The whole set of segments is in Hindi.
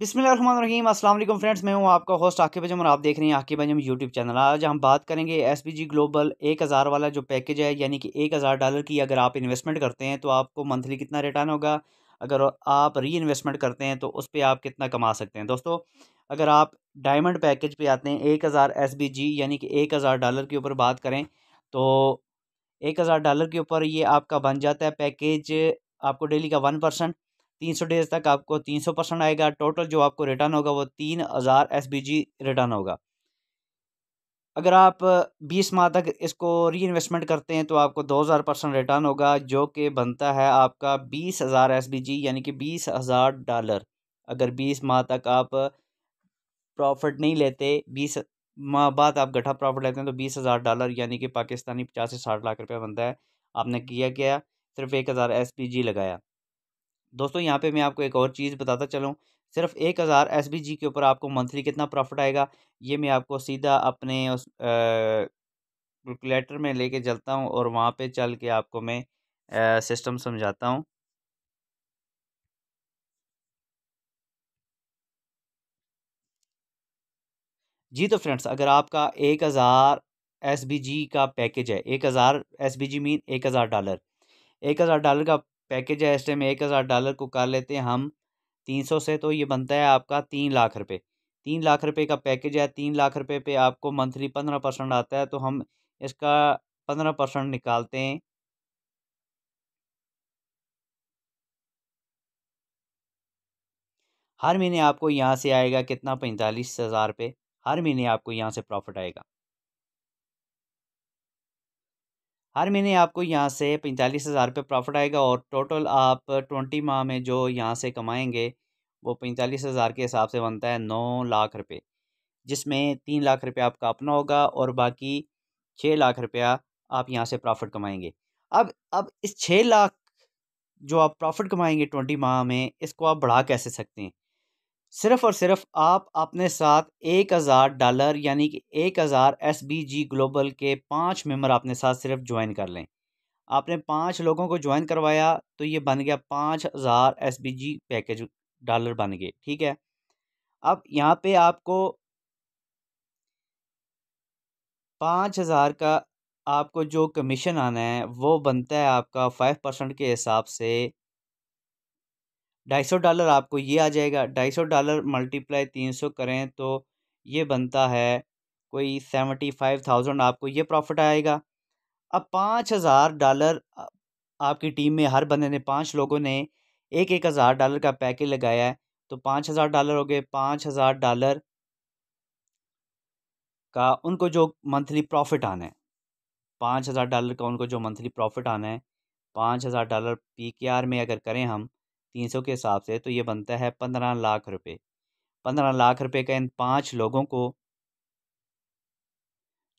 बिसमीम असल फ्रेंड्स मैं हूं आपका होस्ट आकिब अजम और आप देख रहे हैं आकिब अजम यूट्यूब चैनल आज हम बात करेंगे एस बी जी ग्लोबल एक हज़ार वाला जो पैकेज है यानी कि एक हज़ार डॉलर की अगर आप इन्वेस्टमेंट करते हैं तो आपको मंथली कितना रिटर्न होगा अगर आप री इन्वेस्टमेंट करते हैं तो उस पर आप कितना कमा सकते हैं दोस्तों अगर आप डायमंड पैकेज पर आते हैं एक हज़ार एस बी जी यानी कि एक हज़ार डॉलर के ऊपर बात करें तो एक हज़ार डॉलर के ऊपर ये आपका बन जाता है पैकेज आपको डेली का वन परसेंट तीन सौ डेज तक आपको तीन सौ परसेंट आएगा टोटल जो आपको रिटर्न होगा वो तीन हज़ार एस बी जी रिटर्न होगा अगर आप बीस माह तक इसको री इन्वेस्टमेंट करते हैं तो आपको दो हज़ार परसेंट रिटर्न होगा जो कि बनता है आपका बीस हज़ार एस बी जी यानी कि बीस हज़ार डॉलर अगर बीस माह तक आप प्रॉफिट नहीं लेते बीस माह बाद आप गठा प्रॉफिट लेते हैं तो बीस हज़ार डॉलर यानी कि पाकिस्तानी पचास से साठ लाख रुपया बनता है आपने किया क्या सिर्फ एक हज़ार एस पी जी लगाया दोस्तों यहाँ पे मैं आपको एक और चीज़ बताता चलूँ सिर्फ एक हज़ार एस के ऊपर आपको मंथली कितना प्रॉफिट आएगा ये मैं आपको सीधा अपने उस कैलकुलेटर में लेके चलता हूँ और वहाँ पे चल के आपको मैं आ, सिस्टम समझाता हूँ जी तो फ्रेंड्स अगर आपका एक हज़ार एस का पैकेज है एक हज़ार एस बी जी मीन एक हज़ार डॉलर एक हज़ार डॉलर का पैकेज है इस टाइम एक हज़ार डॉलर को कर लेते हैं हम तीन सौ से तो ये बनता है आपका तीन लाख रुपये तीन लाख रुपए का पैकेज है तीन लाख रुपए पे आपको मंथली पंद्रह परसेंट आता है तो हम इसका पंद्रह परसेंट निकालते हैं हर महीने आपको यहाँ से आएगा कितना पैंतालीस हज़ार रुपये हर महीने आपको यहाँ से प्रॉफिट आएगा हर महीने आपको यहाँ से पैंतालीस हज़ार रुपये प्रॉफिट आएगा और टोटल आप ट्वेंटी माह में जो यहाँ से कमाएंगे वो पैंतालीस हज़ार के हिसाब से बनता है नौ लाख रुपये जिसमें तीन लाख रुपये आपका अपना होगा और बाकी छः लाख रुपया आप यहाँ से प्रॉफिट कमाएंगे अब अब इस छः लाख जो आप प्रॉफिट कमाएंगे ट्वेंटी माह में इसको आप बढ़ा कैसे सकते हैं सिर्फ़ और सिर्फ आप अपने साथ एक हज़ार डॉलर यानी कि एक हज़ार एस बी जी ग्लोबल के पाँच मेम्बर अपने साथ सिर्फ ज्वाइन कर लें आपने पाँच लोगों को ज्वाइन करवाया तो ये बन गया पाँच हज़ार S B G package dollar बन गए ठीक है अब यहाँ पे आपको पाँच हज़ार का आपको जो कमीशन आना है वो बनता है आपका फाइव परसेंट के हिसाब से ढाई सौ डॉलर आपको ये आ जाएगा ढाई सौ डॉलर मल्टीप्लाई तीन सौ करें तो ये बनता है कोई सेवेंटी फाइव थाउजेंड आपको ये प्रॉफिट आएगा अब पाँच हज़ार डॉलर आपकी टीम में हर बंदे ने पाँच लोगों ने एक एक हज़ार डॉलर का पैकेज लगाया है तो पाँच हज़ार डॉलर हो गए पाँच हज़ार डॉलर का उनको जो मंथली प्रॉफिट आना है पाँच हज़ार डॉलर का उनको जो मंथली प्रॉफिट आना है पाँच हज़ार डॉलर पी के आर में अगर करें हम तीन सौ के हिसाब से तो ये बनता है पंद्रह लाख रुपए पंद्रह लाख रुपए का इन पाँच लोगों को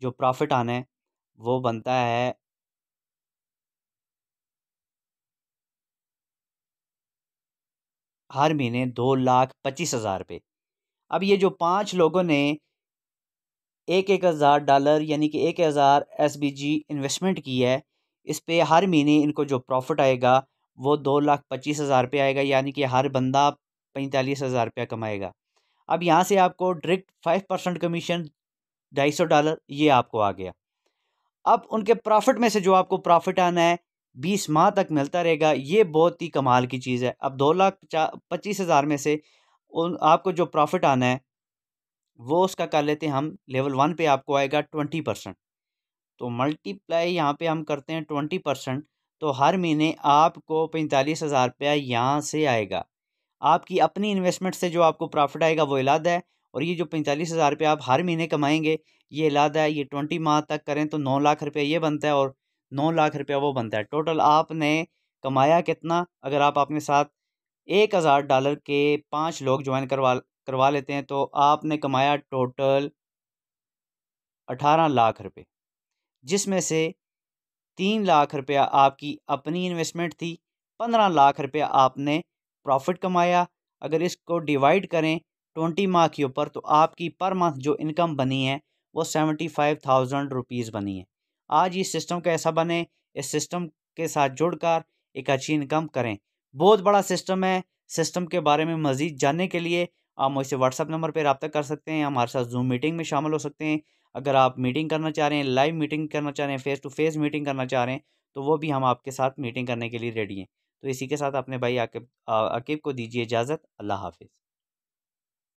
जो प्रॉफिट आना है वो बनता है हर महीने दो लाख पच्चीस हज़ार रुपये अब ये जो पांच लोगों ने एक एक हज़ार डॉलर यानी कि एक हज़ार एस बी जी इन्वेस्टमेंट की है इस पर हर महीने इनको जो प्रॉफिट आएगा वो दो लाख पच्चीस हज़ार रुपये आएगा यानी कि हर बंदा पैंतालीस हज़ार रुपया कमाएगा अब यहाँ से आपको डायरेक्ट फाइव परसेंट कमीशन ढाई सौ डॉलर ये आपको आ गया अब उनके प्रॉफिट में से जो आपको प्रॉफिट आना है बीस माह तक मिलता रहेगा ये बहुत ही कमाल की चीज़ है अब दो लाख पच्चीस हज़ार में से उन आपको जो प्रॉफिट आना है वो उसका कर लेते हैं हम लेवल वन पे आपको आएगा ट्वेंटी परसेंट तो मल्टीप्लाई यहाँ पे हम करते हैं ट्वेंटी परसेंट तो हर महीने आपको पैंतालीस हज़ार रुपया यहाँ से आएगा आपकी अपनी इन्वेस्टमेंट से जो आपको प्रॉफिट आएगा वो इलाद है और ये जो पैंतालीस हज़ार रुपये आप हर महीने कमाएंगे ये इलाद है ये ट्वेंटी माह तक करें तो नौ लाख रुपया ये बनता है और नौ लाख रुपया वो बनता है टोटल आपने कमाया कितना अगर आप अपने साथ एक हज़ार डॉलर के पाँच लोग ज्वाइन करवा करवा लेते हैं तो आपने कमाया टोटल अठारह लाख रुपये जिसमें से तीन लाख रुपया आपकी अपनी इन्वेस्टमेंट थी पंद्रह लाख रुपया आपने प्रॉफिट कमाया अगर इसको डिवाइड करें ट्वेंटी माह के ऊपर तो आपकी पर मंथ जो इनकम बनी है वो सेवेंटी फाइव थाउजेंड रुपीज़ बनी है आज ये सिस्टम कैसा बने इस सिस्टम के साथ जुड़कर एक अच्छी इनकम करें बहुत बड़ा सिस्टम है सिस्टम के बारे में मज़ीद जानने के लिए आप मुझसे व्हाट्सअप नंबर पर रबता कर सकते हैं हमारे साथ जूम मीटिंग में शामिल हो सकते हैं अगर आप मीटिंग करना चाह रहे हैं लाइव मीटिंग करना चाह रहे हैं फेस टू फेस मीटिंग करना चाह रहे हैं तो वो भी हम आपके साथ मीटिंग करने के लिए रेडी हैं तो इसी के साथ अपने भाई आकेब आकेब को दीजिए इजाज़त अल्लाह हाफिज़